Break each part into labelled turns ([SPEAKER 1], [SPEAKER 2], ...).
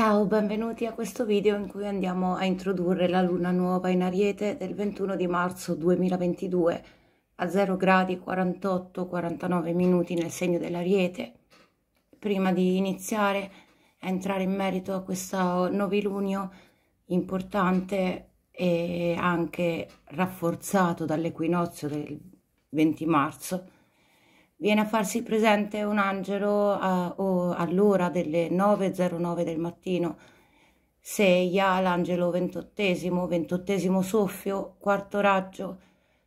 [SPEAKER 1] Ciao, benvenuti a questo video in cui andiamo a introdurre la luna nuova in Ariete del 21 di marzo 2022 a 0 gradi 48-49 minuti nel segno dell'Ariete. Prima di iniziare a entrare in merito a questo novilunio importante e anche rafforzato dall'equinozio del 20 marzo, viene a farsi presente un angelo a, eh, all'ora delle 9.09 del mattino, Seia, l'angelo ventottesimo, ventottesimo soffio, quarto raggio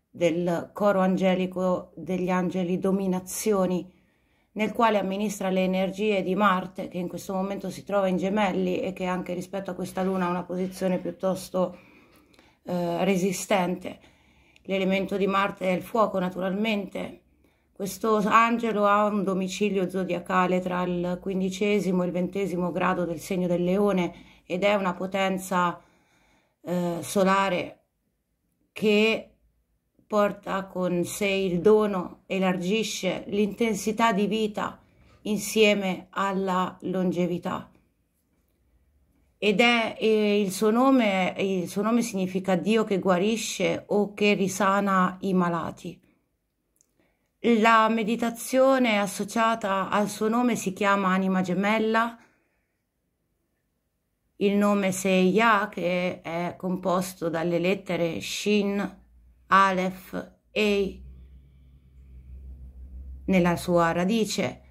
[SPEAKER 1] del coro angelico degli angeli dominazioni, nel quale amministra le energie di Marte, che in questo momento si trova in gemelli e che anche rispetto a questa luna ha una posizione piuttosto eh, resistente. L'elemento di Marte è il fuoco, naturalmente, questo angelo ha un domicilio zodiacale tra il quindicesimo e il ventesimo grado del segno del leone ed è una potenza eh, solare che porta con sé il dono, elargisce l'intensità di vita insieme alla longevità. Ed è eh, il, suo nome, il suo nome significa Dio che guarisce o che risana i malati. La meditazione associata al suo nome si chiama anima gemella. Il nome Seiya, che è composto dalle lettere Shin, Aleph, Ei, nella sua radice,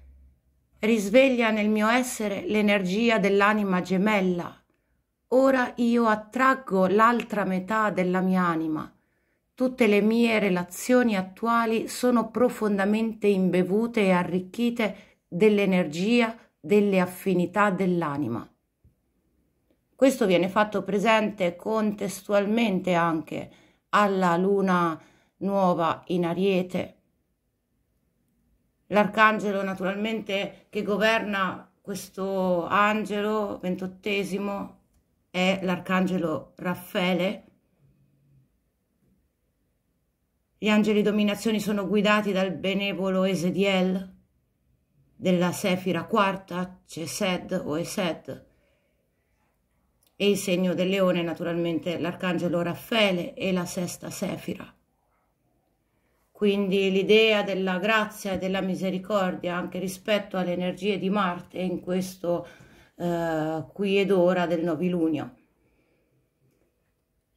[SPEAKER 1] risveglia nel mio essere l'energia dell'anima gemella. Ora io attraggo l'altra metà della mia anima Tutte le mie relazioni attuali sono profondamente imbevute e arricchite dell'energia, delle affinità dell'anima. Questo viene fatto presente contestualmente anche alla luna nuova in Ariete. L'arcangelo naturalmente che governa questo angelo ventottesimo è l'arcangelo Raffaele Gli angeli dominazioni sono guidati dal benevolo Esediel della Sefira quarta, Cesed o Esed, e il segno del leone naturalmente l'arcangelo Raffaele e la sesta Sefira. Quindi l'idea della grazia e della misericordia anche rispetto alle energie di Marte in questo eh, qui ed ora del novilunio.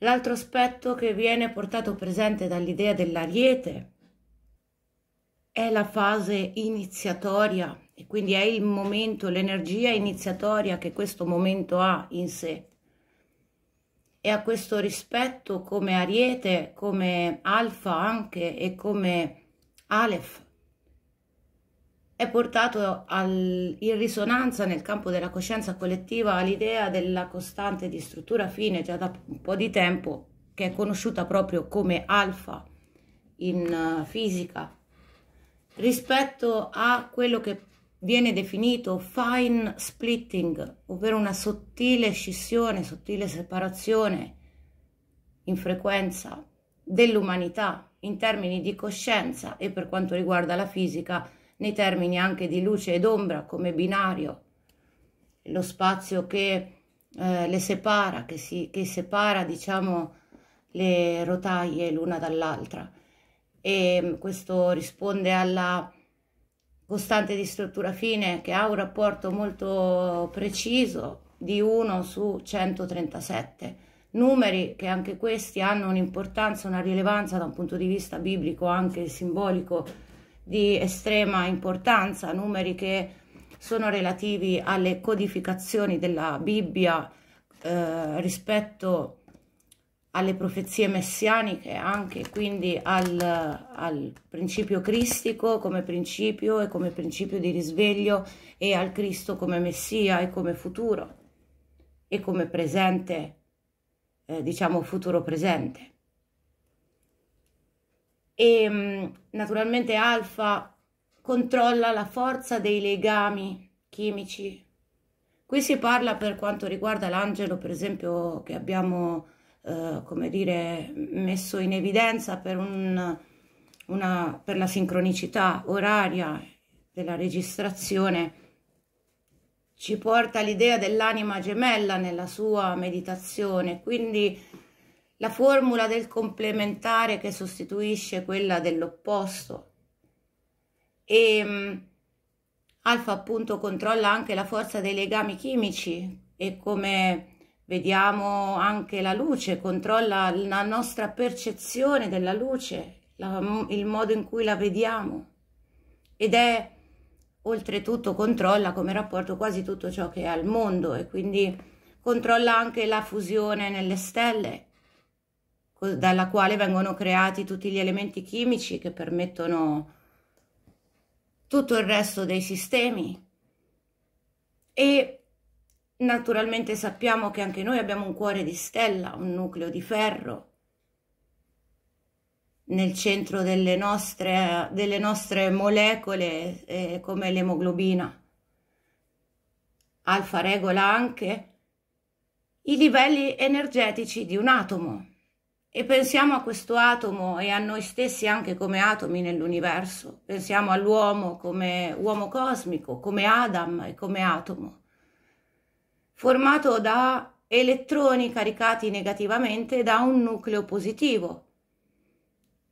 [SPEAKER 1] L'altro aspetto che viene portato presente dall'idea dell'ariete è la fase iniziatoria e quindi è il momento, l'energia iniziatoria che questo momento ha in sé. E a questo rispetto come ariete, come alfa anche e come Aleph è portato al, in risonanza nel campo della coscienza collettiva l'idea della costante di struttura fine già da un po' di tempo, che è conosciuta proprio come alfa in eh, fisica, rispetto a quello che viene definito fine splitting, ovvero una sottile scissione, sottile separazione in frequenza dell'umanità in termini di coscienza e per quanto riguarda la fisica nei termini anche di luce ed ombra come binario, lo spazio che eh, le separa, che, si, che separa diciamo le rotaie l'una dall'altra e mm, questo risponde alla costante di struttura fine che ha un rapporto molto preciso di 1 su 137 numeri che anche questi hanno un'importanza, una rilevanza da un punto di vista biblico anche simbolico di estrema importanza, numeri che sono relativi alle codificazioni della Bibbia eh, rispetto alle profezie messianiche, anche quindi al, al, principio cristico come principio e come principio di risveglio e al Cristo come Messia e come futuro e come presente, eh, diciamo futuro presente e mm, naturalmente alfa controlla la forza dei legami chimici. Qui si parla per quanto riguarda l'angelo, per esempio, che abbiamo, eh, come dire, messo in evidenza per, un, una, per la sincronicità oraria della registrazione, ci porta l'idea dell'anima gemella nella sua meditazione, quindi la formula del complementare che sostituisce quella dell'opposto e mm, alfa appunto controlla anche la forza dei legami chimici e come vediamo anche la luce, controlla la nostra percezione della luce, la, mm, il modo in cui la vediamo ed è oltretutto controlla come rapporto quasi tutto ciò che è al mondo e quindi controlla anche la fusione nelle stelle dalla quale vengono creati tutti gli elementi chimici che permettono tutto il resto dei sistemi e naturalmente sappiamo che anche noi abbiamo un cuore di stella, un nucleo di ferro nel centro delle nostre, delle nostre molecole eh, come l'emoglobina, alfa regola anche i livelli energetici di un atomo e pensiamo a questo atomo e a noi stessi anche come atomi nell'universo. Pensiamo all'uomo come uomo cosmico, come Adam e come atomo, formato da elettroni caricati negativamente da un nucleo positivo,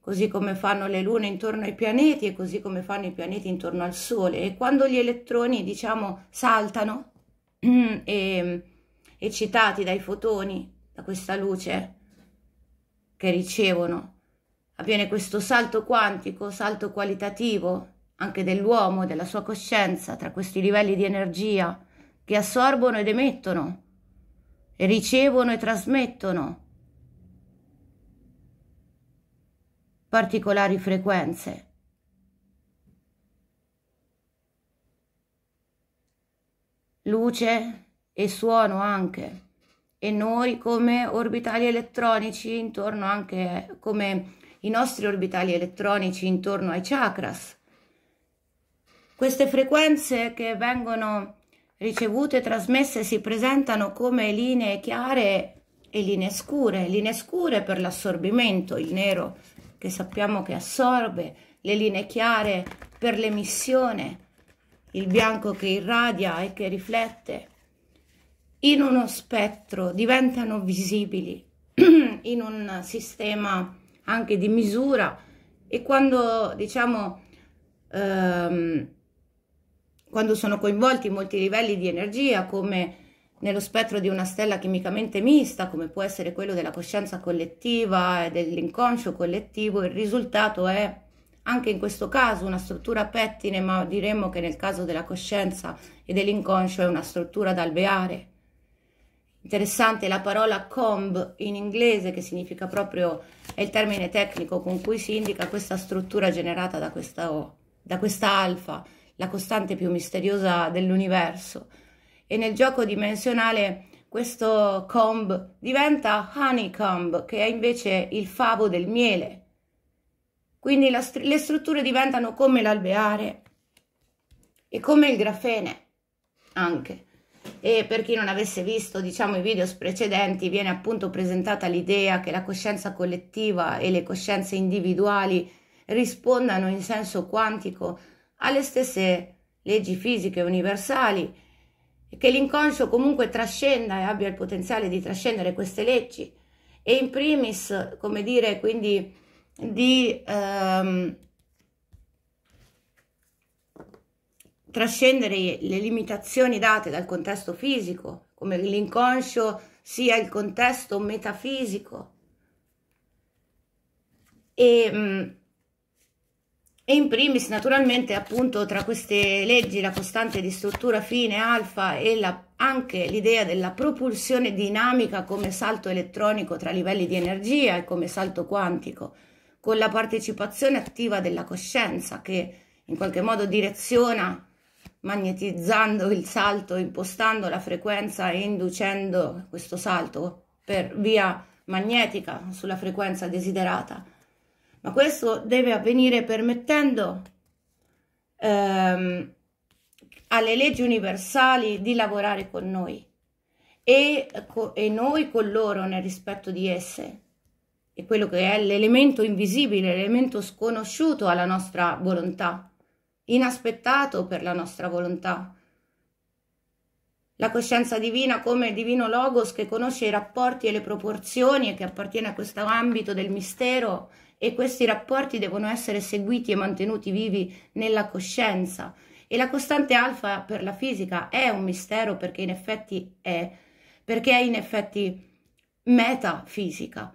[SPEAKER 1] così come fanno le lune intorno ai pianeti e così come fanno i pianeti intorno al Sole. E quando gli elettroni, diciamo, saltano e, eccitati dai fotoni, da questa luce, che ricevono. Avviene questo salto quantico, salto qualitativo anche dell'uomo, della sua coscienza, tra questi livelli di energia che assorbono ed emettono, e ricevono e trasmettono particolari frequenze. Luce e suono anche e noi come orbitali elettronici intorno anche come i nostri orbitali elettronici intorno ai chakras. Queste frequenze che vengono ricevute e trasmesse si presentano come linee chiare e linee scure, linee scure per l'assorbimento, il nero che sappiamo che assorbe, le linee chiare per l'emissione, il bianco che irradia e che riflette in uno spettro, diventano visibili in un sistema anche di misura e quando diciamo ehm, quando sono coinvolti molti livelli di energia come nello spettro di una stella chimicamente mista come può essere quello della coscienza collettiva e dell'inconscio collettivo il risultato è anche in questo caso una struttura pettine ma diremmo che nel caso della coscienza e dell'inconscio è una struttura d'alveare alveare Interessante la parola comb in inglese che significa proprio, è il termine tecnico con cui si indica questa struttura generata da questa O, da questa alfa, la costante più misteriosa dell'universo. E nel gioco dimensionale questo comb diventa honeycomb, che è invece il favo del miele. Quindi la, le strutture diventano come l'alveare e come il grafene anche e per chi non avesse visto diciamo, i video precedenti viene appunto presentata l'idea che la coscienza collettiva e le coscienze individuali rispondano in senso quantico alle stesse leggi fisiche universali e che l'inconscio comunque trascenda e abbia il potenziale di trascendere queste leggi e in primis come dire quindi di ehm, trascendere le limitazioni date dal contesto fisico, come l'inconscio sia il contesto metafisico. E, mm, e in primis naturalmente appunto tra queste leggi la costante di struttura fine alfa e la, anche l'idea della propulsione dinamica come salto elettronico tra livelli di energia e come salto quantico, con la partecipazione attiva della coscienza che in qualche modo direziona magnetizzando il salto, impostando la frequenza e inducendo questo salto per via magnetica sulla frequenza desiderata. Ma questo deve avvenire permettendo ehm, alle leggi universali di lavorare con noi e, co e noi con loro nel rispetto di esse e quello che è l'elemento invisibile, l'elemento sconosciuto alla nostra volontà inaspettato per la nostra volontà. La coscienza divina come il divino logos che conosce i rapporti e le proporzioni e che appartiene a questo ambito del mistero e questi rapporti devono essere seguiti e mantenuti vivi nella coscienza. E la costante alfa per la fisica è un mistero perché in effetti è, perché è in effetti metafisica.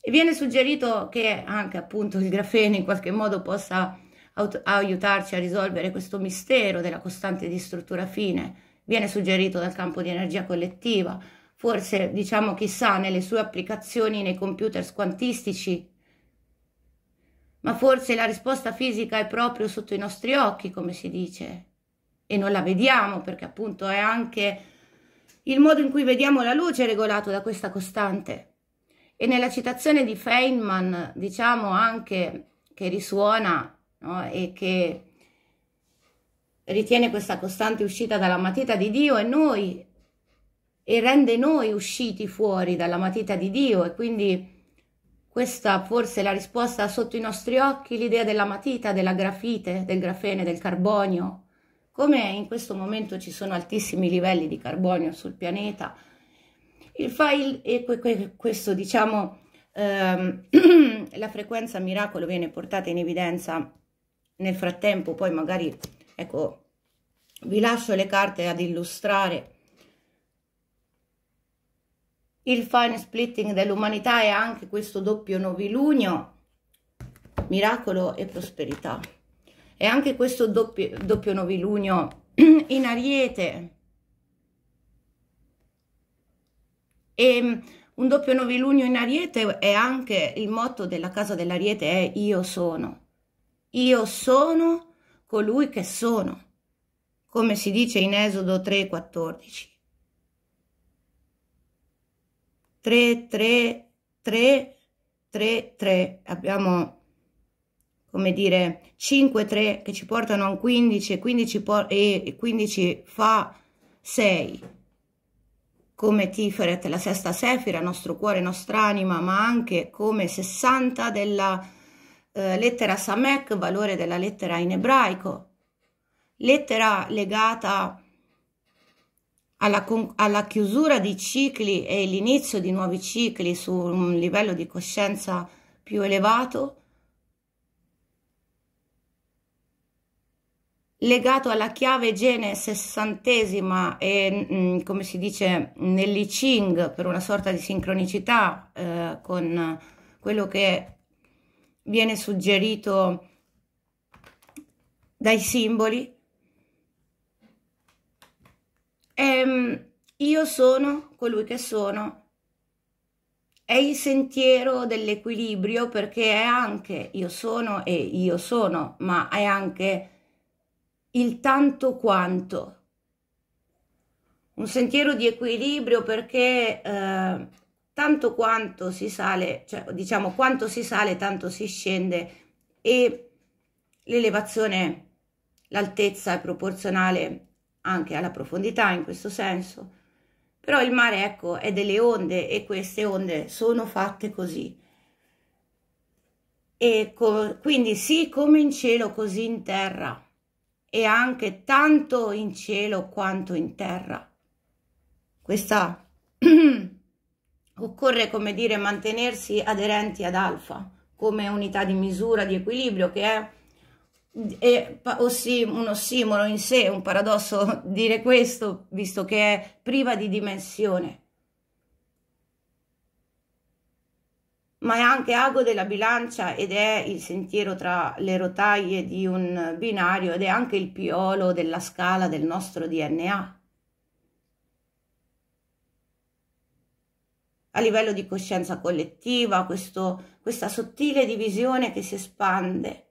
[SPEAKER 1] E viene suggerito che anche appunto il grafene in qualche modo possa aiutarci a risolvere questo mistero della costante di struttura fine. Viene suggerito dal campo di energia collettiva, forse diciamo chissà nelle sue applicazioni nei computer quantistici, ma forse la risposta fisica è proprio sotto i nostri occhi, come si dice, e non la vediamo perché appunto è anche il modo in cui vediamo la luce regolato da questa costante. E nella citazione di Feynman diciamo anche che risuona no? e che ritiene questa costante uscita dalla matita di Dio e noi e rende noi usciti fuori dalla matita di Dio e quindi questa forse è la risposta sotto i nostri occhi, l'idea della matita, della grafite, del grafene, del carbonio. Come in questo momento ci sono altissimi livelli di carbonio sul pianeta, il file e questo diciamo ehm, la frequenza miracolo viene portata in evidenza nel frattempo poi magari ecco vi lascio le carte ad illustrare il fine splitting dell'umanità è anche questo doppio novilunio miracolo e prosperità e anche questo doppio, doppio novilunio in ariete e mm, un doppio novilunio in ariete è anche il motto della casa dell'ariete è io sono io sono colui che sono, come si dice in Esodo 3,14. 3, 3, 3, 3, 3. Abbiamo, come dire, 5, 3 che ci portano a un 15, 15 e 15 fa 6 come Tiferet, la sesta sefira, nostro cuore, nostra anima, ma anche come 60 della eh, lettera Samek, valore della lettera in ebraico, lettera legata alla, alla, chiusura di cicli e l'inizio di nuovi cicli su un livello di coscienza più elevato, legato alla chiave gene sessantesima e mm, come si dice nell'I Ching per una sorta di sincronicità eh, con quello che viene suggerito dai simboli. E, ehm, io sono colui che sono. È il sentiero dell'equilibrio perché è anche io sono e io sono, ma è anche il tanto quanto. Un sentiero di equilibrio perché eh, tanto quanto si sale, cioè diciamo quanto si sale tanto si scende e l'elevazione, l'altezza è proporzionale anche alla profondità in questo senso. Però il mare, ecco, è delle onde e queste onde sono fatte così. E co quindi sì, come in cielo, così in terra. E anche tanto in cielo quanto in terra. Questa Occorre, come dire, mantenersi aderenti ad alfa come unità di misura, di equilibrio, che è, è ossi, un ossimoro in sé, è un paradosso dire questo, visto che è priva di dimensione. ma è anche ago della bilancia ed è il sentiero tra le rotaie di un binario ed è anche il piolo della scala del nostro DNA. a livello di coscienza collettiva, questo, questa sottile divisione che si espande,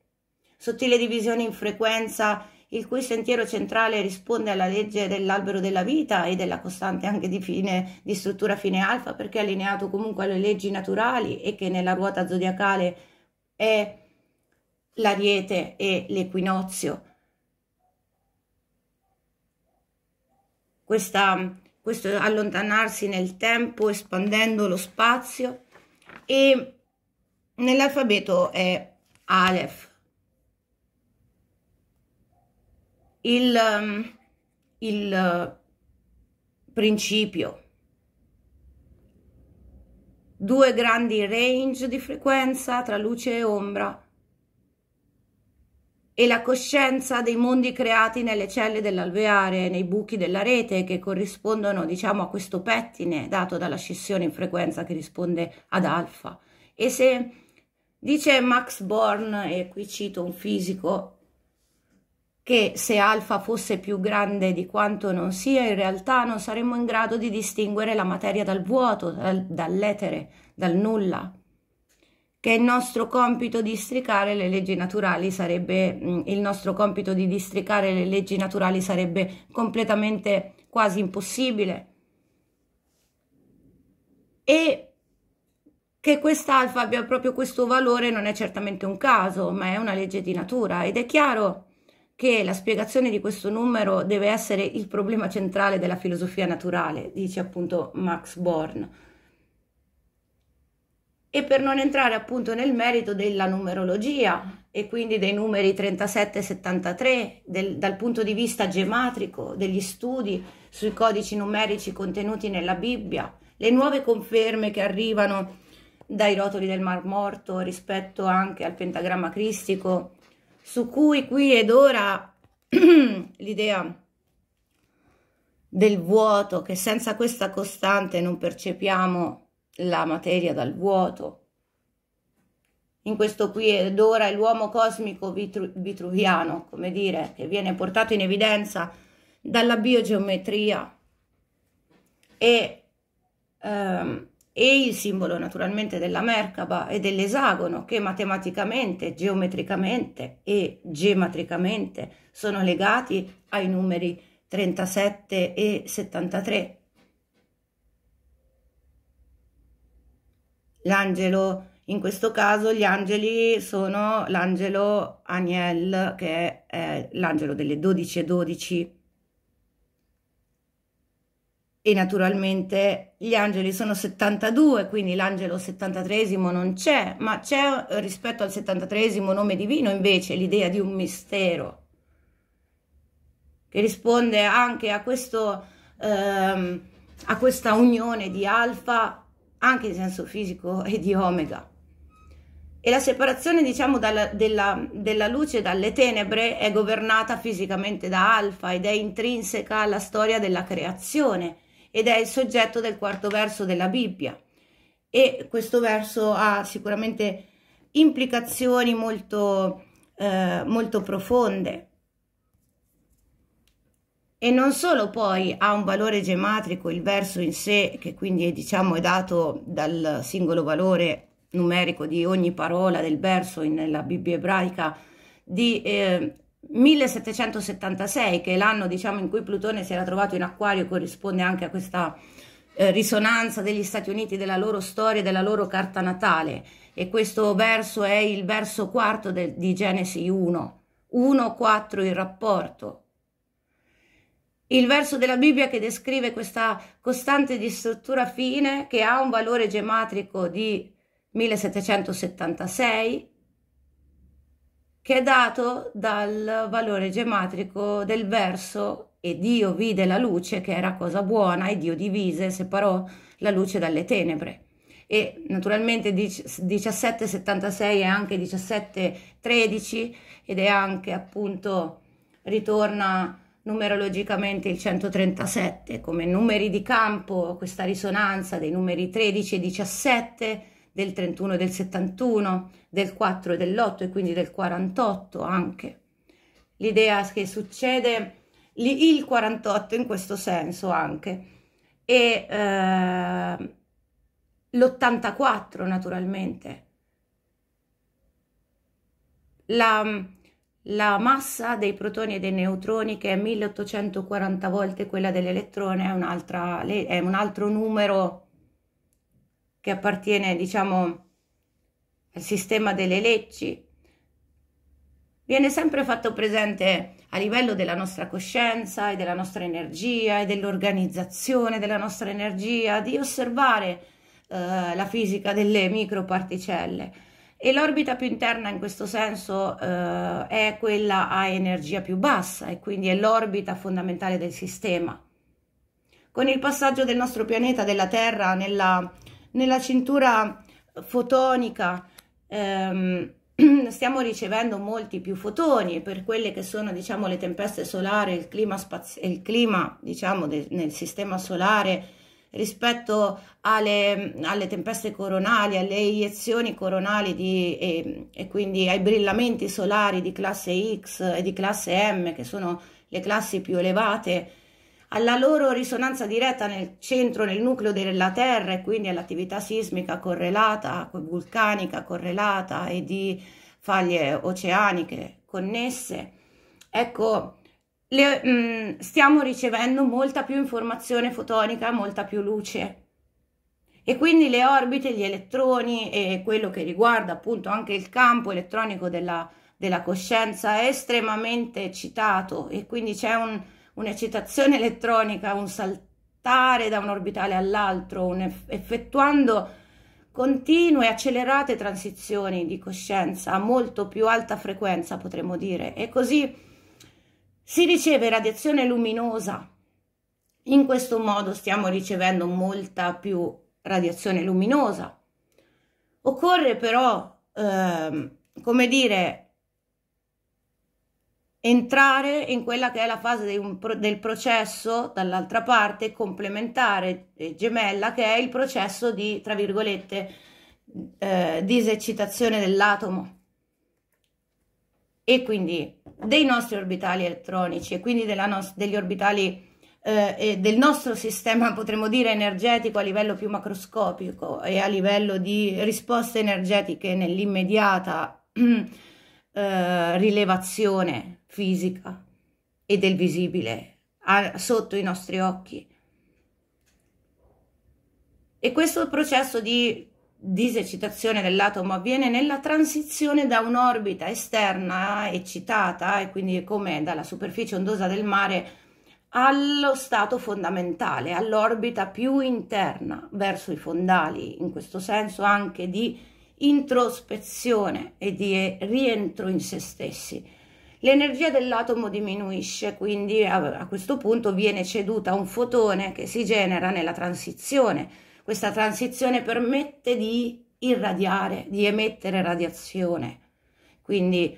[SPEAKER 1] sottile divisione in frequenza, il cui sentiero centrale risponde alla legge dell'albero della vita e della costante anche di, fine, di struttura fine alfa, perché è allineato comunque alle leggi naturali e che nella ruota zodiacale è l'ariete e l'equinozio. Questa questo allontanarsi nel tempo, espandendo lo spazio, e nell'alfabeto è Aleph. Il, um, il uh, principio. Due grandi range di frequenza tra luce e ombra e la coscienza dei mondi creati nelle celle dell'alveare, nei buchi della rete che corrispondono diciamo a questo pettine dato dalla scissione in frequenza che risponde ad alfa. E se dice Max Born, e qui cito un fisico, che se alfa fosse più grande di quanto non sia, in realtà non saremmo in grado di distinguere la materia dal vuoto, dal, dall'etere, dal nulla, che è il nostro compito districare le leggi naturali sarebbe mm, il nostro compito di districare le leggi naturali sarebbe completamente quasi impossibile e che quest'alfa abbia proprio questo valore non è certamente un caso, ma è una legge di natura ed è chiaro che la spiegazione di questo numero deve essere il problema centrale della filosofia naturale, dice appunto Max Born e per non entrare appunto nel merito della numerologia e quindi dei numeri 37 e 73 del, dal punto di vista gematrico degli studi sui codici numerici contenuti nella Bibbia, le nuove conferme che arrivano dai rotoli del Mar Morto rispetto anche al pentagramma cristico, su cui qui ed ora l'idea del vuoto che senza questa costante non percepiamo la materia dal vuoto. In questo qui ed ora è l'uomo cosmico vitru vitruviano, come dire, che viene portato in evidenza dalla biogeometria e, ehm, e il simbolo naturalmente della Merkaba e dell'esagono che matematicamente, geometricamente e gematricamente sono legati ai numeri 37 e 73 L'angelo, in questo caso gli angeli sono l'angelo Aniel, che è l'angelo delle 12 e 12. E naturalmente gli angeli sono 72, quindi l'angelo 73 non c'è, ma c'è eh, rispetto al 73 nome divino invece l'idea di un mistero che risponde anche a, questo, ehm, a questa unione di alfa anche in senso fisico, e di omega. E la separazione, diciamo, dalla, della, della luce dalle tenebre è governata fisicamente da alfa ed è intrinseca alla storia della creazione ed è il soggetto del quarto verso della Bibbia. E questo verso ha sicuramente implicazioni molto, eh, molto profonde e non solo poi ha un valore gematrico il verso in sé, che quindi è, diciamo, è dato dal singolo valore numerico di ogni parola del verso nella Bibbia ebraica, di eh, 1776, che è l'anno diciamo, in cui Plutone si era trovato in acquario, corrisponde anche a questa eh, risonanza degli Stati Uniti, della loro storia, della loro carta natale. E questo verso è il verso quarto de, di Genesi 1, 1-4 il rapporto, il verso della Bibbia che descrive questa costante di struttura fine che ha un valore gematrico di 1776 che è dato dal valore gematrico del verso e Dio vide la luce che era cosa buona e Dio divise separò la luce dalle tenebre. E naturalmente 1776 è anche 1713 ed è anche appunto ritorna numerologicamente il 137, come numeri di campo questa risonanza dei numeri 13 e 17, del 31 e del 71, del 4 e dell'8 e quindi del 48 anche. L'idea che succede il 48 in questo senso anche e eh, l'84 naturalmente. La, la massa dei protoni e dei neutroni, che è 1840 volte quella dell'elettrone, è, è, un altro numero che appartiene, diciamo, al sistema delle leggi. Viene sempre fatto presente a livello della nostra coscienza e della nostra energia e dell'organizzazione della nostra energia di osservare eh, la fisica delle microparticelle e l'orbita più interna in questo senso eh, è quella a energia più bassa e quindi è l'orbita fondamentale del sistema. Con il passaggio del nostro pianeta, della Terra, nella, nella cintura fotonica ehm, stiamo ricevendo molti più fotoni e per quelle che sono diciamo, le tempeste solari, il clima, il clima diciamo, nel sistema solare rispetto alle, alle tempeste coronali, alle iniezioni coronali di, e, e quindi ai brillamenti solari di classe X e di classe M, che sono le classi più elevate, alla loro risonanza diretta nel centro, nel nucleo della Terra e quindi all'attività sismica correlata, vulcanica correlata e di faglie oceaniche connesse. Ecco, le, mh, mm, stiamo ricevendo molta più informazione fotonica, molta più luce. E quindi le orbite, gli elettroni e quello che riguarda appunto anche il campo elettronico della, della coscienza è estremamente eccitato e quindi c'è un, un'eccitazione elettronica, un saltare da un orbitale all'altro, un eff- effettuando continue accelerate transizioni di coscienza a molto più alta frequenza potremmo dire e così si riceve radiazione luminosa. In questo modo stiamo ricevendo molta più radiazione luminosa. Occorre però, ehm, come dire, entrare in quella che è la fase un, del processo dall'altra parte complementare e eh, gemella che è il processo di tra virgolette eh, diseccitazione dell'atomo e quindi dei nostri orbitali elettronici e quindi degli orbitali eh, e del nostro sistema, potremmo dire, energetico a livello più macroscopico e a livello di risposte energetiche nell'immediata eh, rilevazione fisica e del visibile a, sotto i nostri occhi. E questo processo di disecitazione dell'atomo avviene nella transizione da un'orbita esterna eccitata e quindi come dalla superficie ondosa del mare allo stato fondamentale, all'orbita più interna verso i fondali, in questo senso anche di introspezione e di rientro in se stessi. L'energia dell'atomo diminuisce, quindi a, a questo punto viene ceduta un fotone che si genera nella transizione questa transizione permette di irradiare, di emettere radiazione, quindi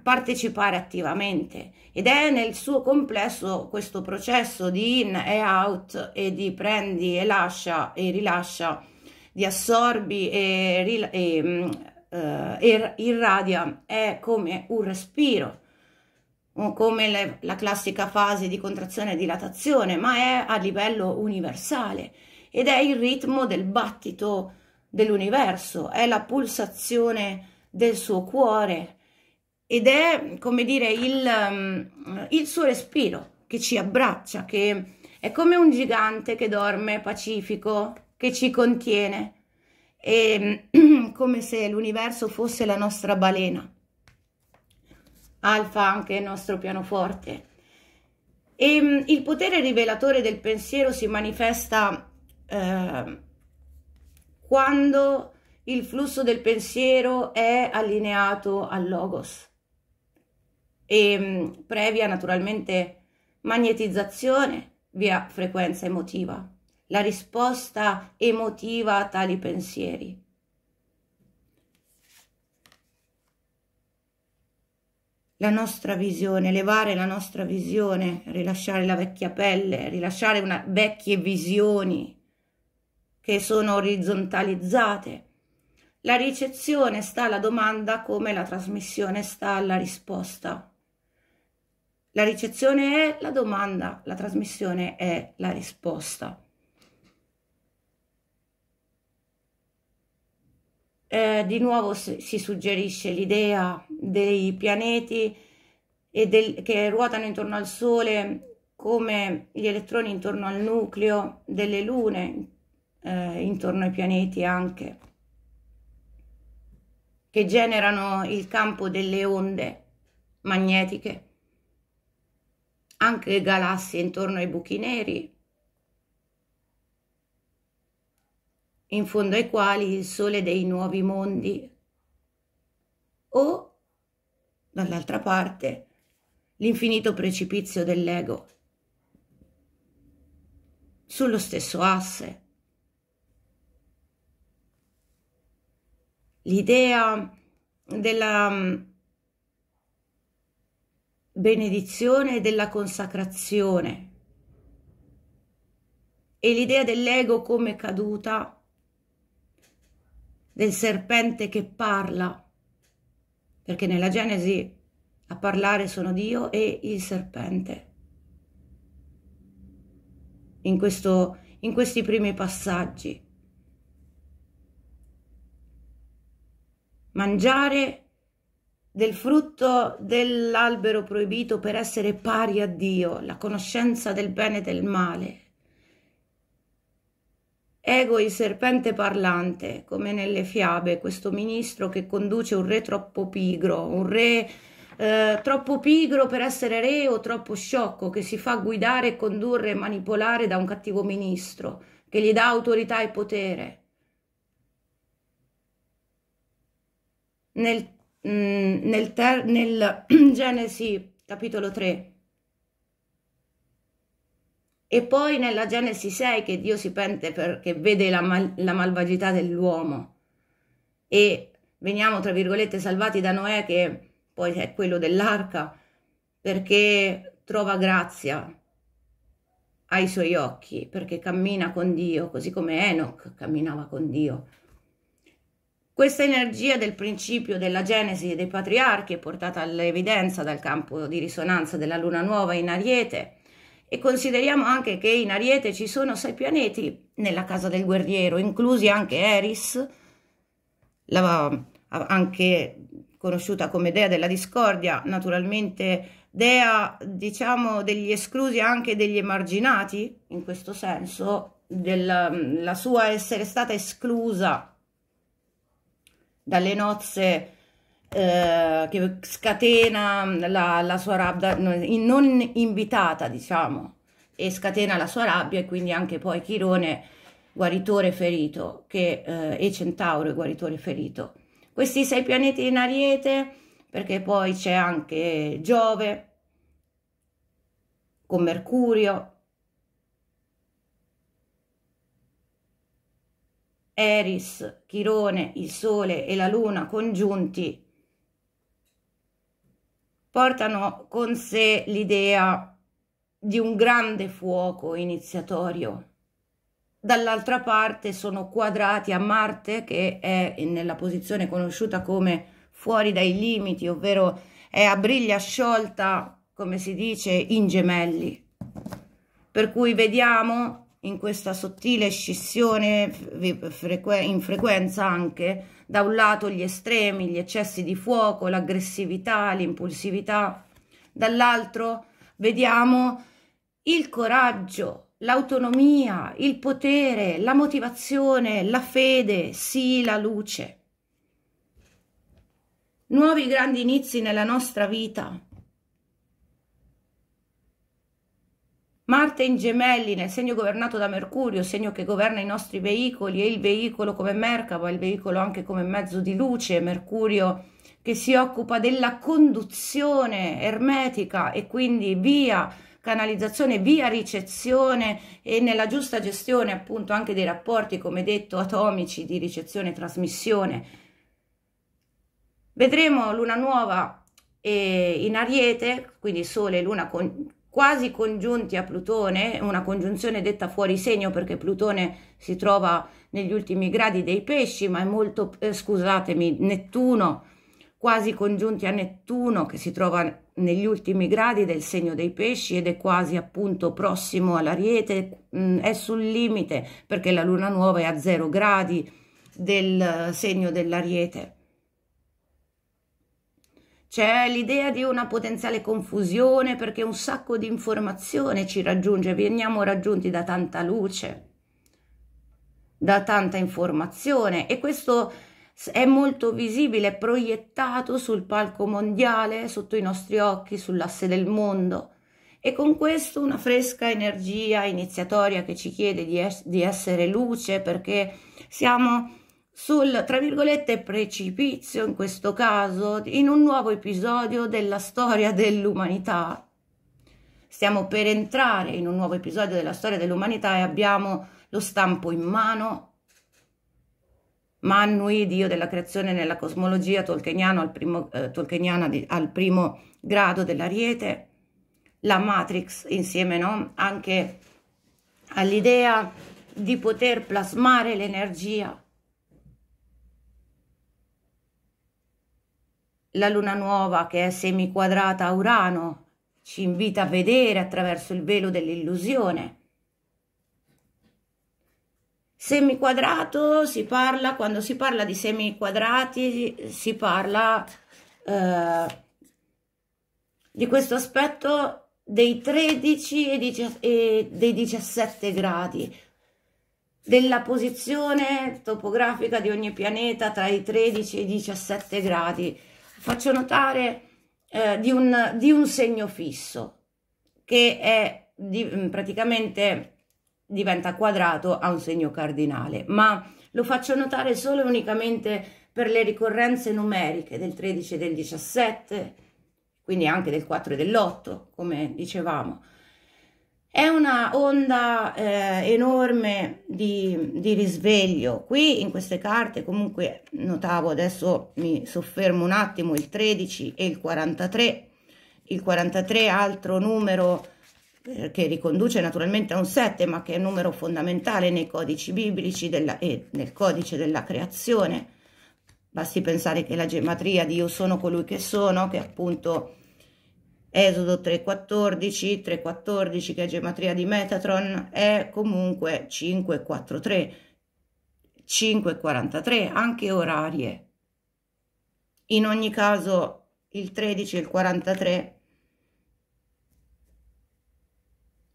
[SPEAKER 1] partecipare attivamente ed è nel suo complesso questo processo di in e out e di prendi e lascia e rilascia, di assorbi e, ril- e mm, eh, irradia, è come un respiro, come le, la classica fase di contrazione e dilatazione, ma è a livello universale ed è il ritmo del battito dell'universo, è la pulsazione del suo cuore ed è, come dire, il, um, il suo respiro che ci abbraccia, che è come un gigante che dorme pacifico, che ci contiene, è ehm, come se l'universo fosse la nostra balena. Alfa anche il nostro pianoforte. E ehm, il potere rivelatore del pensiero si manifesta Ehm, quando il flusso del pensiero è allineato al logos e mm, previa naturalmente magnetizzazione via frequenza emotiva, la risposta emotiva a tali pensieri. La nostra visione, elevare la nostra visione, rilasciare la vecchia pelle, rilasciare una, vecchie visioni che sono orizzontalizzate. La ricezione sta alla domanda come la trasmissione sta alla risposta. La ricezione è la domanda, la trasmissione è la risposta. Eh, di nuovo si suggerisce l'idea dei pianeti e del, che ruotano intorno al Sole come gli elettroni intorno al nucleo delle lune, eh, intorno ai pianeti anche, che generano il campo delle onde magnetiche, anche galassie intorno ai buchi neri, in fondo ai quali il sole dei nuovi mondi o, dall'altra parte, l'infinito precipizio dell'ego sullo stesso asse l'idea della mm, benedizione e della consacrazione e l'idea dell'ego come caduta, del serpente che parla, perché nella Genesi a parlare sono Dio e il serpente. In, questo, in questi primi passaggi mangiare del frutto dell'albero proibito per essere pari a Dio, la conoscenza del bene e del male. Ego il serpente parlante, come nelle fiabe, questo ministro che conduce un re troppo pigro, un re eh, troppo pigro per essere re o troppo sciocco, che si fa guidare, condurre e manipolare da un cattivo ministro, che gli dà autorità e potere nel, mm, nel, ter, nel Genesi capitolo 3 e poi nella Genesi 6 che Dio si pente perché vede la, mal, la malvagità dell'uomo e veniamo tra virgolette salvati da Noè che poi è quello dell'arca perché trova grazia ai suoi occhi perché cammina con Dio così come Enoch camminava con Dio questa energia del principio della Genesi dei patriarchi è portata all'evidenza dal campo di risonanza della Luna Nuova in Ariete e consideriamo anche che in Ariete ci sono sei pianeti nella casa del guerriero, inclusi anche Eris, la, anche conosciuta come dea della discordia, naturalmente dea diciamo degli esclusi anche degli emarginati, in questo senso, della, la sua essere stata esclusa dalle nozze eh, che scatena la, la sua rabbia, non invitata diciamo, e scatena la sua rabbia e quindi anche poi Chirone guaritore ferito che, eh, e Centauro guaritore ferito. Questi sei pianeti in ariete perché poi c'è anche Giove con Mercurio Eris, Chirone, il Sole e la Luna congiunti portano con sé l'idea di un grande fuoco iniziatorio. Dall'altra parte sono quadrati a Marte che è nella posizione conosciuta come fuori dai limiti, ovvero è a briglia sciolta, come si dice, in gemelli. Per cui vediamo in questa sottile scissione in frequenza anche da un lato gli estremi, gli eccessi di fuoco, l'aggressività, l'impulsività, dall'altro vediamo il coraggio, l'autonomia, il potere, la motivazione, la fede, sì, la luce. Nuovi grandi inizi nella nostra vita Marte in gemelli nel segno governato da Mercurio, segno che governa i nostri veicoli e il veicolo come Mercaba, il veicolo anche come mezzo di luce, Mercurio che si occupa della conduzione ermetica e quindi via canalizzazione via ricezione e nella giusta gestione appunto anche dei rapporti come detto atomici di ricezione e trasmissione vedremo luna nuova eh, in ariete quindi sole e luna con, quasi congiunti a Plutone, una congiunzione detta fuori segno perché Plutone si trova negli ultimi gradi dei pesci, ma è molto, eh, scusatemi, Nettuno, quasi congiunti a Nettuno che si trova negli ultimi gradi del segno dei pesci ed è quasi appunto prossimo all'ariete, mm, è sul limite perché la luna nuova è a zero gradi del eh, segno dell'ariete. C'è l'idea di una potenziale confusione perché un sacco di informazione ci raggiunge, veniamo raggiunti da tanta luce, da tanta informazione e questo è molto visibile, proiettato sul palco mondiale, sotto i nostri occhi, sull'asse del mondo e con questo una fresca energia iniziatoria che ci chiede di, es di essere luce perché siamo sul, tra virgolette, precipizio, in questo caso, in un nuovo episodio della storia dell'umanità. Stiamo per entrare in un nuovo episodio della storia dell'umanità e abbiamo lo stampo in mano. Manui, dio della creazione nella cosmologia tolkieniana al primo, eh, tolkieniana di, al primo grado dell'ariete, la Matrix insieme no? anche all'idea di poter plasmare l'energia la luna nuova che è semiquadrata a Urano ci invita a vedere attraverso il velo dell'illusione. Semiquadrato si parla, quando si parla di semiquadrati si parla eh, di questo aspetto dei 13 e, e dei 17 gradi, della posizione topografica di ogni pianeta tra i 13 e i 17 gradi faccio notare eh, di, un, di, un, segno fisso che è di, mm, praticamente diventa quadrato a un segno cardinale, ma lo faccio notare solo e unicamente per le ricorrenze numeriche del 13 e del 17, quindi anche del 4 e dell'8, come dicevamo, è una onda eh, enorme di, di, risveglio. Qui in queste carte comunque notavo, adesso mi soffermo un attimo, il 13 e il 43. Il 43 altro numero eh, che riconduce naturalmente a un 7 ma che è un numero fondamentale nei codici biblici della, e nel codice della creazione. Basti pensare che la gematria di Io sono colui che sono, che appunto Esodo 3.14, 3.14 che è gematria di Metatron, è comunque 5.43, 5.43, anche orarie. In ogni caso il 13 e il 43,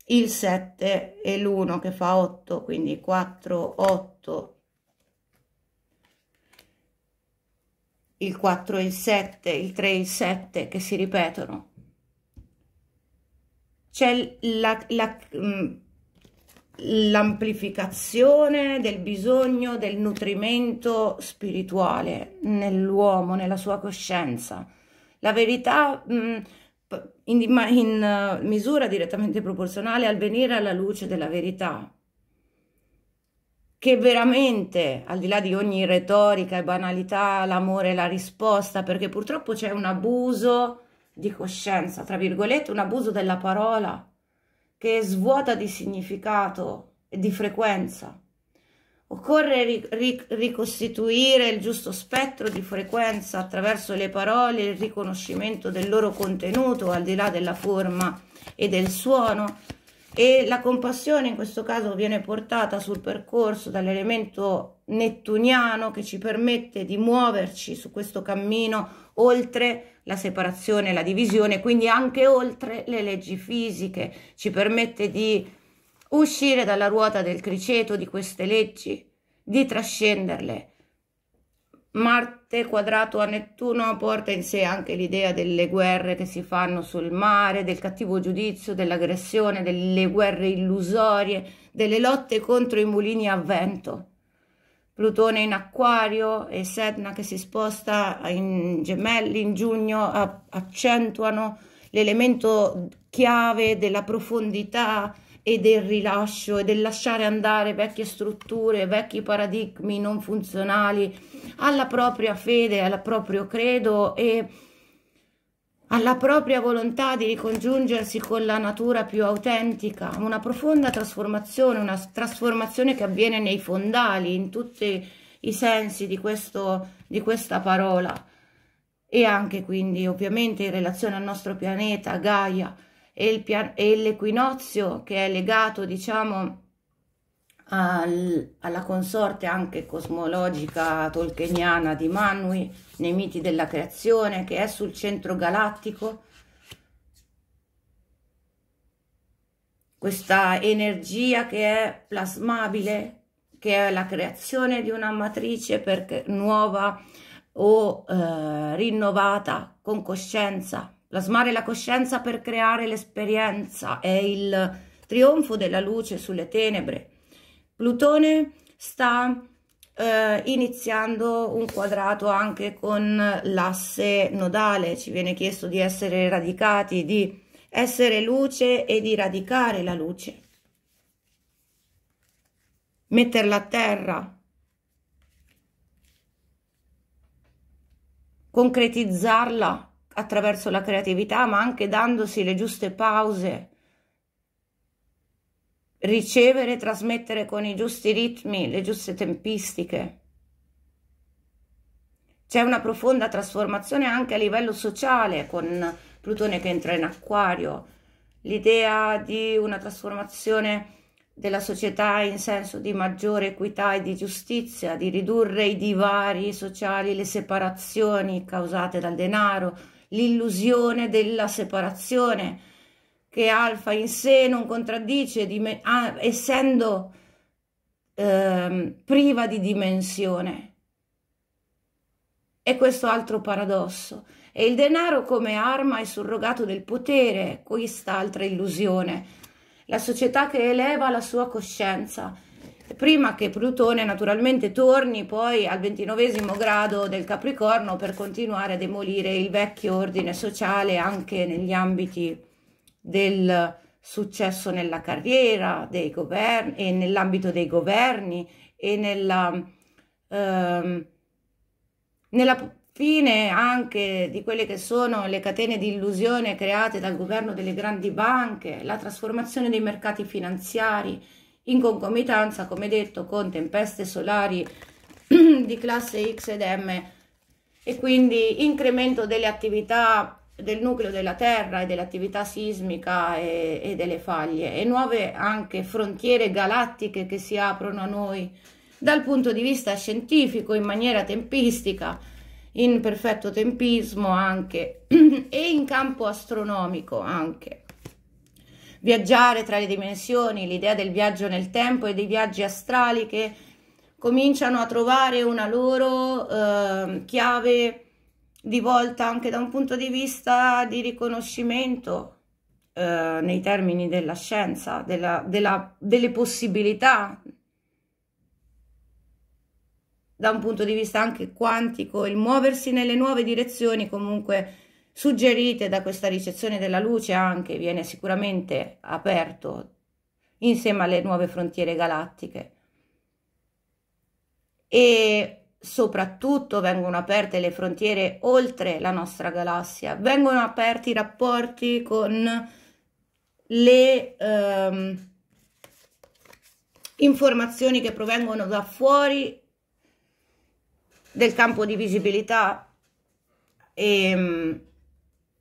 [SPEAKER 1] il 7 e l'1 che fa 8, quindi 4, 8, il 4 e il 7, il 3 e il 7 che si ripetono c'è mm, l'amplificazione la, del bisogno, del nutrimento spirituale nell'uomo, nella sua coscienza. La verità mm, in, in uh, misura direttamente proporzionale al venire alla luce della verità, che veramente, al di là di ogni retorica e banalità, l'amore è la risposta, perché purtroppo c'è un abuso di coscienza, tra virgolette, un abuso della parola che svuota di significato e di frequenza. Occorre ri ri ricostituire il giusto spettro di frequenza attraverso le parole e il riconoscimento del loro contenuto, al di là della forma e del suono, e la compassione in questo caso viene portata sul percorso dall'elemento nettuniano che ci permette di muoverci su questo cammino oltre la separazione, la divisione, quindi anche oltre le leggi fisiche, ci permette di uscire dalla ruota del criceto di queste leggi, di trascenderle Marte quadrato a Nettuno porta in sé anche l'idea delle guerre che si fanno sul mare, del cattivo giudizio, dell'aggressione, delle guerre illusorie, delle lotte contro i mulini a vento. Plutone in acquario e Sedna che si sposta in gemelli in giugno accentuano l'elemento chiave della profondità, e del rilascio e del lasciare andare vecchie strutture, vecchi paradigmi non funzionali alla propria fede, al proprio credo e alla propria volontà di ricongiungersi con la natura più autentica, una profonda trasformazione, una trasformazione che avviene nei fondali, in tutti i sensi di, questo, di questa parola e anche quindi ovviamente in relazione al nostro pianeta, Gaia, e, l'equinozio che è legato diciamo al, alla consorte anche cosmologica tolkieniana di Manui nei miti della creazione che è sul centro galattico questa energia che è plasmabile che è la creazione di una matrice per, nuova o eh, rinnovata con coscienza plasmare la coscienza per creare l'esperienza, è il trionfo della luce sulle tenebre. Plutone sta eh, iniziando un quadrato anche con l'asse nodale, ci viene chiesto di essere radicati, di essere luce e di radicare la luce, metterla a terra, concretizzarla attraverso la creatività, ma anche dandosi le giuste pause, ricevere e trasmettere con i giusti ritmi, le giuste tempistiche. C'è una profonda trasformazione anche a livello sociale con Plutone che entra in acquario, l'idea di una trasformazione della società in senso di maggiore equità e di giustizia, di ridurre i divari sociali, le separazioni causate dal denaro, l'illusione della separazione che alfa in sé non contraddice, ah, essendo eh, priva di dimensione. E questo altro paradosso. E il denaro come arma e surrogato del potere, questa altra illusione. La società che eleva la sua coscienza, prima che Plutone naturalmente torni poi al ventinovesimo grado del Capricorno per continuare a demolire il vecchio ordine sociale anche negli ambiti del successo nella carriera dei governi e nell'ambito dei governi e nella, ehm, nella fine anche di quelle che sono le catene di illusione create dal governo delle grandi banche, la trasformazione dei mercati finanziari, in concomitanza, come detto, con tempeste solari di classe X ed M e quindi incremento delle attività del nucleo della Terra e dell'attività sismica e, e, delle faglie e nuove anche frontiere galattiche che si aprono a noi dal punto di vista scientifico in maniera tempistica, in perfetto tempismo anche e in campo astronomico anche viaggiare tra le dimensioni, l'idea del viaggio nel tempo e dei viaggi astrali che cominciano a trovare una loro eh, chiave di volta anche da un punto di vista di riconoscimento eh, nei termini della scienza, della, della, delle possibilità, da un punto di vista anche quantico, il muoversi nelle nuove direzioni comunque suggerite da questa ricezione della luce anche viene sicuramente aperto insieme alle nuove frontiere galattiche e soprattutto vengono aperte le frontiere oltre la nostra galassia, vengono aperti i rapporti con le ehm, informazioni che provengono da fuori del campo di visibilità e ehm,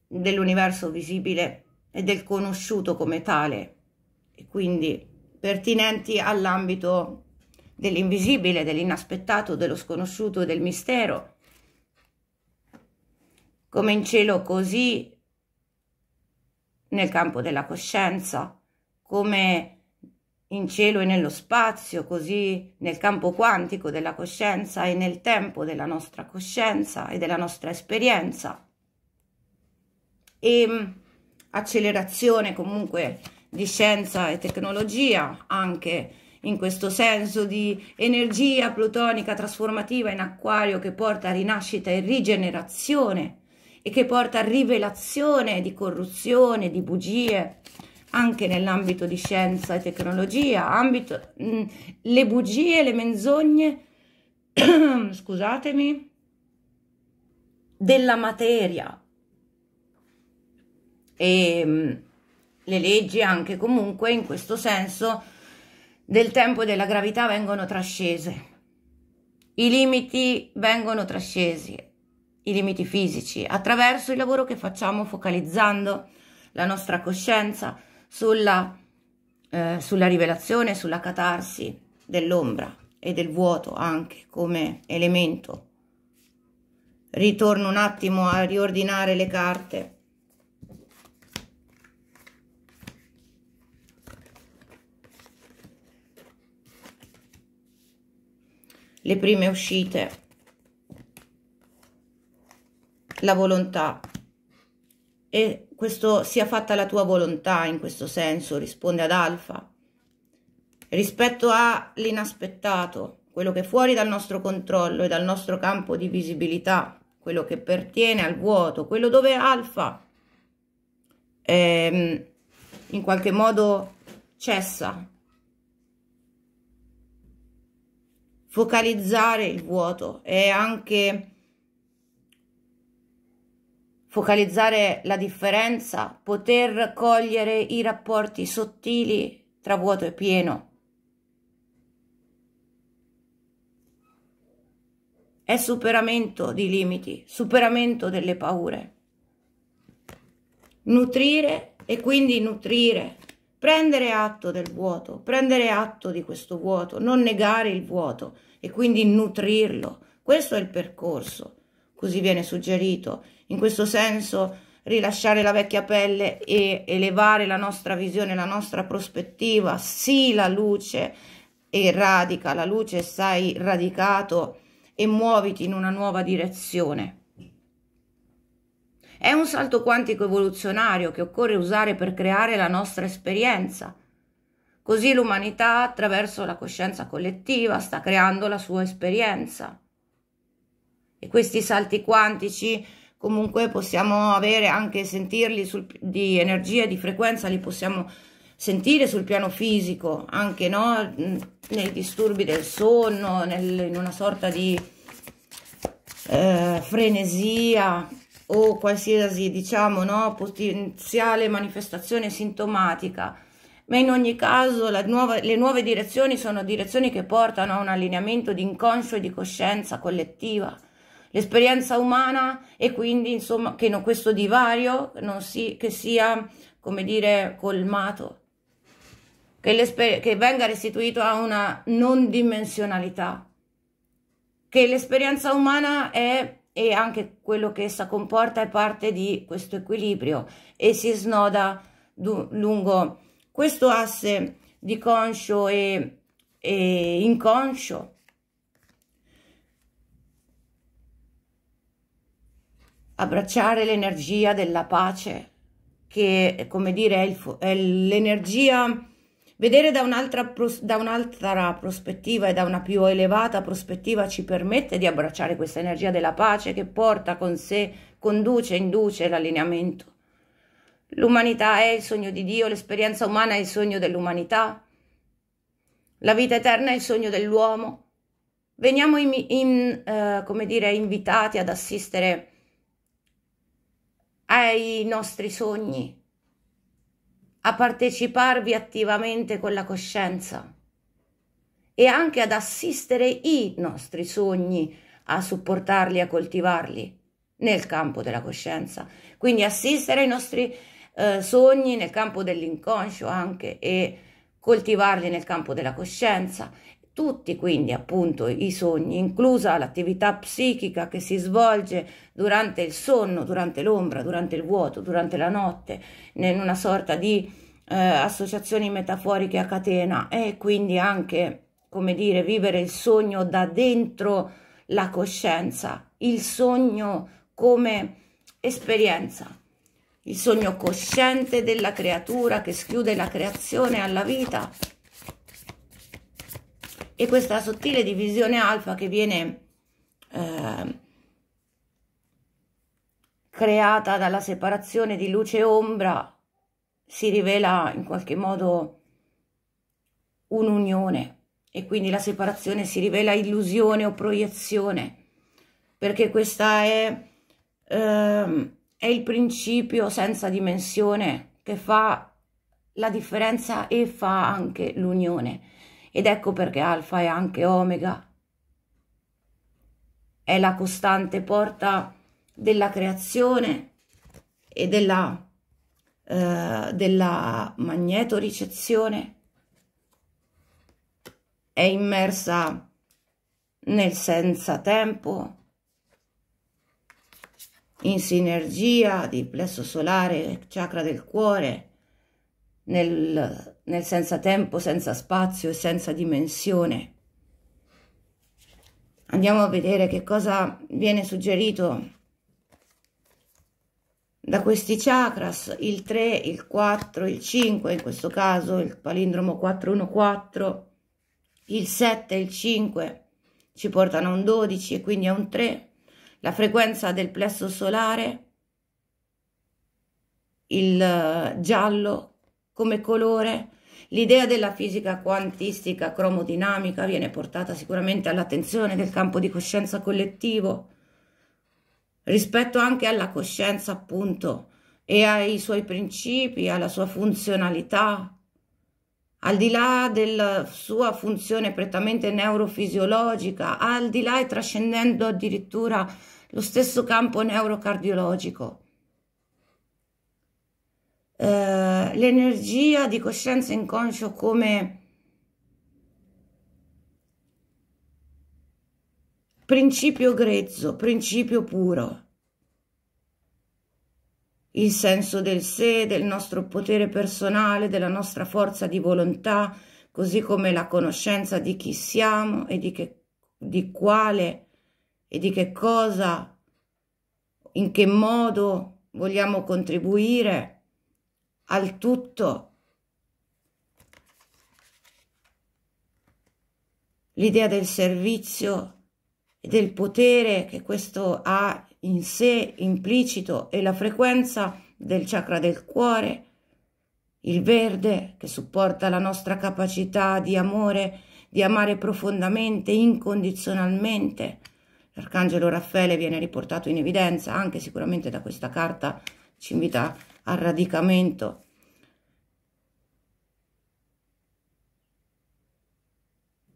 [SPEAKER 1] dell'universo visibile e del conosciuto come tale e quindi pertinenti all'ambito dell'invisibile, dell'inaspettato, dello sconosciuto e del mistero. Come in cielo così nel campo della coscienza, come in cielo e nello spazio, così nel campo quantico della coscienza e nel tempo della nostra coscienza e della nostra esperienza e mm, accelerazione comunque di scienza e tecnologia anche in questo senso di energia plutonica trasformativa in acquario che porta a rinascita e rigenerazione e che porta a rivelazione di corruzione, di bugie, anche nell'ambito di scienza e tecnologia, ambito, mh, mm, le bugie, le menzogne, scusatemi, della materia, e mm, le leggi anche comunque in questo senso del tempo e della gravità vengono trascese. I limiti vengono trascesi, i limiti fisici, attraverso il lavoro che facciamo focalizzando la nostra coscienza sulla, eh, sulla rivelazione, sulla catarsi dell'ombra e del vuoto anche come elemento. Ritorno un attimo a riordinare le carte. le prime uscite la volontà e questo sia fatta la tua volontà in questo senso risponde ad alfa rispetto all'inaspettato quello che è fuori dal nostro controllo e dal nostro campo di visibilità quello che pertiene al vuoto quello dove alfa ehm, in qualche modo cessa focalizzare il vuoto e anche focalizzare la differenza, poter cogliere i rapporti sottili tra vuoto e pieno. È superamento di limiti, superamento delle paure. Nutrire e quindi nutrire prendere atto del vuoto, prendere atto di questo vuoto, non negare il vuoto e quindi nutrirlo. Questo è il percorso, così viene suggerito. In questo senso rilasciare la vecchia pelle e elevare la nostra visione, la nostra prospettiva, sì la luce e radica, la luce stai radicato e muoviti in una nuova direzione. È un salto quantico evoluzionario che occorre usare per creare la nostra esperienza. Così l'umanità, attraverso la coscienza collettiva, sta creando la sua esperienza. E questi salti quantici comunque possiamo avere anche sentirli sul, di energia, e di frequenza, li possiamo sentire sul piano fisico, anche no? nei disturbi del sonno, nel, in una sorta di eh, frenesia, o qualsiasi diciamo no, potenziale manifestazione sintomatica ma in ogni caso nuova, le nuove direzioni sono direzioni che portano a un allineamento di inconscio e di coscienza collettiva l'esperienza umana e quindi insomma che no, questo divario non si, che sia come dire colmato che, che venga restituito a una non dimensionalità che l'esperienza umana è e anche quello che essa comporta è parte di questo equilibrio e si snoda lungo questo asse di conscio e, e inconscio. Abbracciare l'energia della pace che, come dire, è l'energia Vedere da un'altra, da un'altra prospettiva e da una più elevata prospettiva ci permette di abbracciare questa energia della pace che porta con sé, conduce, induce l'allineamento. L'umanità è il sogno di Dio, l'esperienza umana è il sogno dell'umanità, la vita eterna è il sogno dell'uomo. Veniamo in, in, eh, come dire, invitati ad assistere ai nostri sogni, a parteciparvi attivamente con la coscienza e anche ad assistere i nostri sogni, a supportarli, a coltivarli nel campo della coscienza. Quindi assistere i nostri eh, sogni nel campo dell'inconscio anche e coltivarli nel campo della coscienza tutti quindi appunto i sogni, inclusa l'attività psichica che si svolge durante il sonno, durante l'ombra, durante il vuoto, durante la notte, in una sorta di eh, associazioni metaforiche a catena e quindi anche, come dire, vivere il sogno da dentro la coscienza, il sogno come esperienza, il sogno cosciente della creatura che schiude la creazione alla vita e questa sottile divisione alfa che viene eh, creata dalla separazione di luce e ombra si rivela in qualche modo un'unione e quindi la separazione si rivela illusione o proiezione perché questa è, ehm, è il principio senza dimensione che fa la differenza e fa anche l'unione ed ecco perché Alfa è anche Omega. È la costante porta della creazione e della, eh, della magnetoricezione. È immersa nel senza tempo, in sinergia di plesso solare, chakra del cuore, nel nel senza tempo, senza spazio e senza dimensione. Andiamo a vedere che cosa viene suggerito da questi chakras, il 3, il 4, il 5, in questo caso il palindromo 414, il 7 e il 5 ci portano a un 12 e quindi a un 3, la frequenza del plesso solare, il eh, giallo come colore L'idea della fisica quantistica cromodinamica viene portata sicuramente all'attenzione del campo di coscienza collettivo rispetto anche alla coscienza appunto e ai suoi principi, alla sua funzionalità, al di là della sua funzione prettamente neurofisiologica, al di là e trascendendo addirittura lo stesso campo neurocardiologico. Eh, l'energia di coscienza inconscio come principio grezzo, principio puro, il senso del sé, del nostro potere personale, della nostra forza di volontà, così come la conoscenza di chi siamo e di, che, di quale e di che cosa, in che modo vogliamo contribuire al tutto. L'idea del servizio e del potere che questo ha in sé implicito e la frequenza del chakra del cuore, il verde che supporta la nostra capacità di amore, di amare profondamente, incondizionalmente. L'arcangelo Raffaele viene riportato in evidenza anche sicuramente da questa carta, ci invita a al radicamento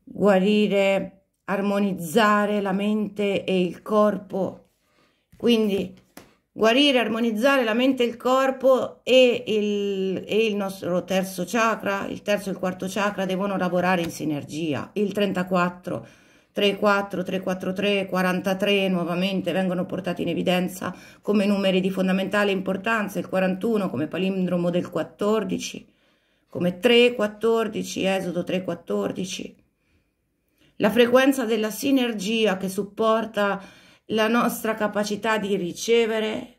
[SPEAKER 1] guarire armonizzare la mente e il corpo quindi guarire armonizzare la mente e il corpo e il, e il nostro terzo chakra il terzo e il quarto chakra devono lavorare in sinergia il 34 3-4, 3-4-3, 43 nuovamente vengono portati in evidenza come numeri di fondamentale importanza, il 41 come palindromo del 14, come 3-14, esodo 3-14. La frequenza della sinergia che supporta la nostra capacità di ricevere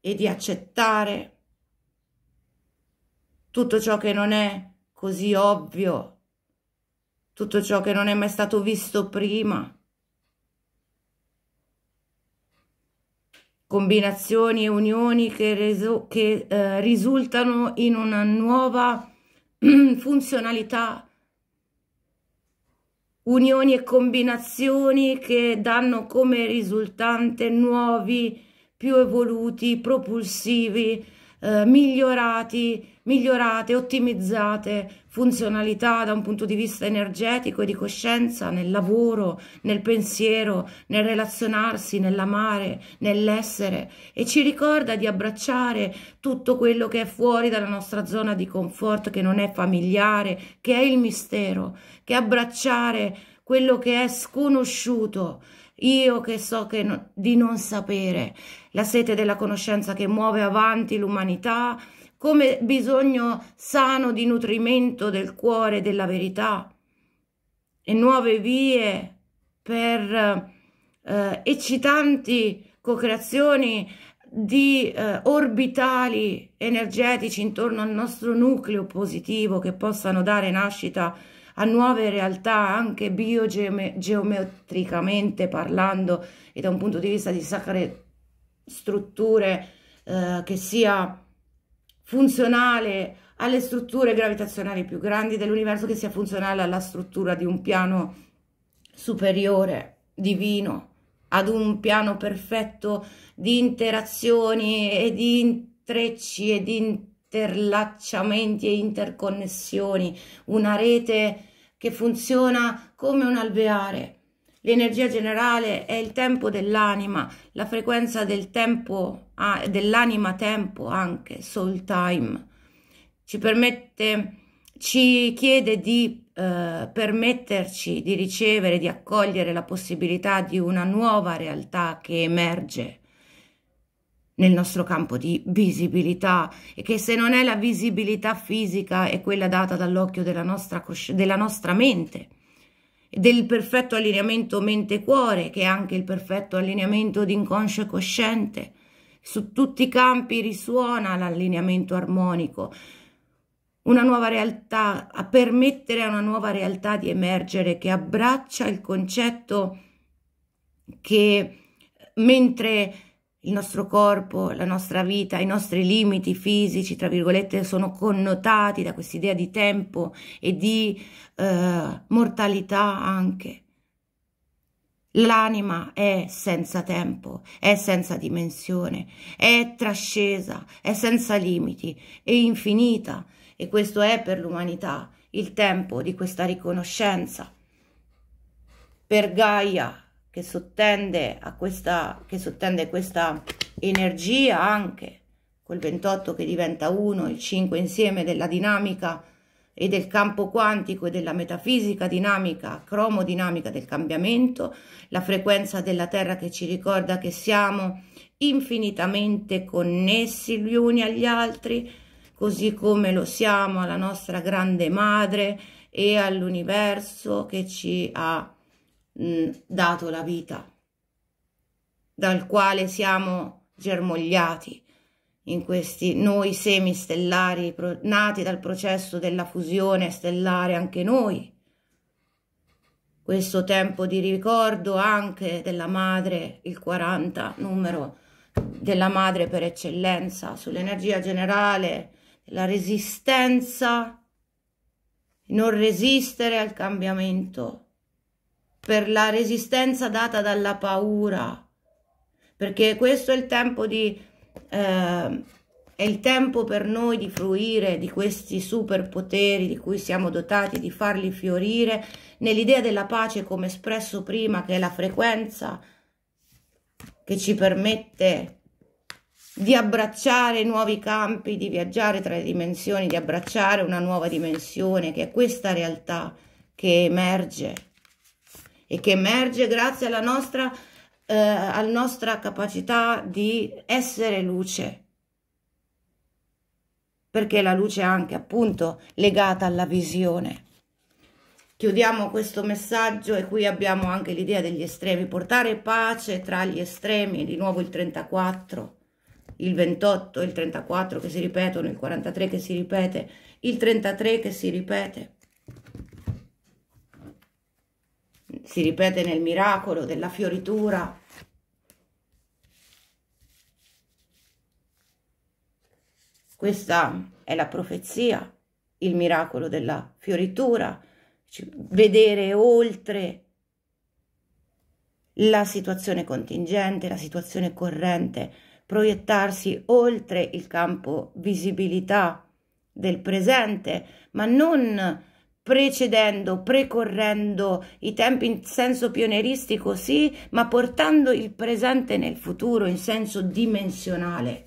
[SPEAKER 1] e di accettare tutto ciò che non è così ovvio tutto ciò che non è mai stato visto prima. Combinazioni e unioni che, reso, che eh, risultano in una nuova funzionalità. Unioni e combinazioni che danno come risultante nuovi, più evoluti, propulsivi, eh, migliorati, migliorate, ottimizzate funzionalità da un punto di vista energetico e di coscienza nel lavoro, nel pensiero, nel relazionarsi, nell'amare, nell'essere e ci ricorda di abbracciare tutto quello che è fuori dalla nostra zona di comfort, che non è familiare, che è il mistero, che abbracciare quello che è sconosciuto io che so che no, di non sapere, la sete della conoscenza che muove avanti l'umanità, come bisogno sano di nutrimento del cuore della verità e nuove vie per eh, eccitanti co-creazioni di eh, orbitali energetici intorno al nostro nucleo positivo che possano dare nascita a a nuove realtà anche biogeometricamente parlando e da un punto di vista di sacre strutture eh, che sia funzionale alle strutture gravitazionali più grandi dell'universo, che sia funzionale alla struttura di un piano superiore, divino, ad un piano perfetto di interazioni e di intrecci e di interazioni interlacciamenti e interconnessioni, una rete che funziona come un alveare. L'energia generale è il tempo dell'anima, la frequenza del tempo, ah, dell'anima tempo anche, soul time. Ci permette, ci chiede di eh, permetterci di ricevere, di accogliere la possibilità di una nuova realtà che emerge nel nostro campo di visibilità e che se non è la visibilità fisica è quella data dall'occhio della, della nostra, mente, del perfetto allineamento mente-cuore che è anche il perfetto allineamento di inconscio e cosciente. Su tutti i campi risuona l'allineamento armonico, una nuova realtà, a permettere a una nuova realtà di emergere che abbraccia il concetto che mentre il nostro corpo, la nostra vita, i nostri limiti fisici, tra virgolette, sono connotati da quest'idea di tempo e di eh, mortalità anche. L'anima è senza tempo, è senza dimensione, è trascesa, è senza limiti, è infinita e questo è per l'umanità il tempo di questa riconoscenza. Per Gaia che sottende a questa, che sottende questa energia anche, col 28 che diventa 1, il 5 insieme della dinamica e del campo quantico e della metafisica dinamica, cromodinamica del cambiamento, la frequenza della Terra che ci ricorda che siamo infinitamente connessi gli uni agli altri, così come lo siamo alla nostra grande madre e all'universo che ci ha Mm, dato la vita, dal quale siamo germogliati in questi noi semi stellari nati dal processo della fusione stellare anche noi. Questo tempo di ricordo anche della madre, il 40 numero della madre per eccellenza, sull'energia generale, la resistenza, non resistere al cambiamento, per la resistenza data dalla paura, perché questo è il tempo di... Eh, è il tempo per noi di fruire di questi superpoteri di cui siamo dotati, di farli fiorire nell'idea della pace come espresso prima, che è la frequenza che ci permette di abbracciare nuovi campi, di viaggiare tra le dimensioni, di abbracciare una nuova dimensione che è questa realtà che emerge e che emerge grazie alla nostra, eh, alla nostra capacità di essere luce perché la luce è anche appunto legata alla visione. Chiudiamo questo messaggio e qui abbiamo anche l'idea degli estremi, portare pace tra gli estremi, di nuovo il 34, il 28, il 34 che si ripetono, il 43 che si ripete, il 33 che si ripete. si ripete nel miracolo della fioritura. Questa è la profezia, il miracolo della fioritura, vedere oltre la situazione contingente, la situazione corrente, proiettarsi oltre il campo visibilità del presente, ma non precedendo, precorrendo i tempi in senso pionieristico, sì, ma portando il presente nel futuro in senso dimensionale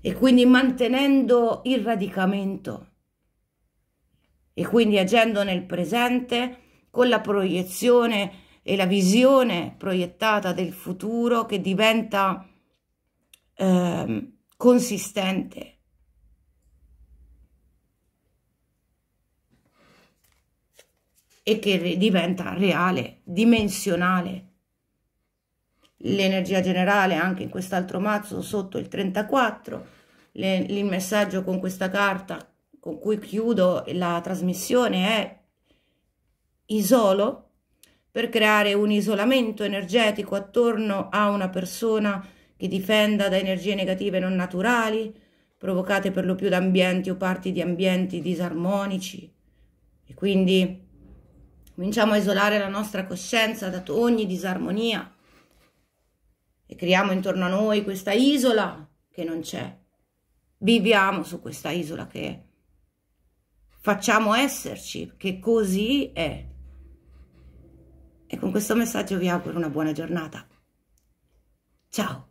[SPEAKER 1] e quindi mantenendo il radicamento e quindi agendo nel presente con la proiezione e la visione proiettata del futuro che diventa eh, consistente e che diventa reale, dimensionale. L'energia generale anche in quest'altro mazzo sotto il 34, le, il messaggio con questa carta con cui chiudo la trasmissione è isolo per creare un isolamento energetico attorno a una persona che difenda da energie negative non naturali, provocate per lo più da ambienti o parti di ambienti disarmonici. E quindi cominciamo a isolare la nostra coscienza da ogni disarmonia e creiamo intorno a noi questa isola che non c'è. Viviamo su questa isola che è. Facciamo esserci, che così è. E con questo messaggio vi auguro una buona giornata. Ciao!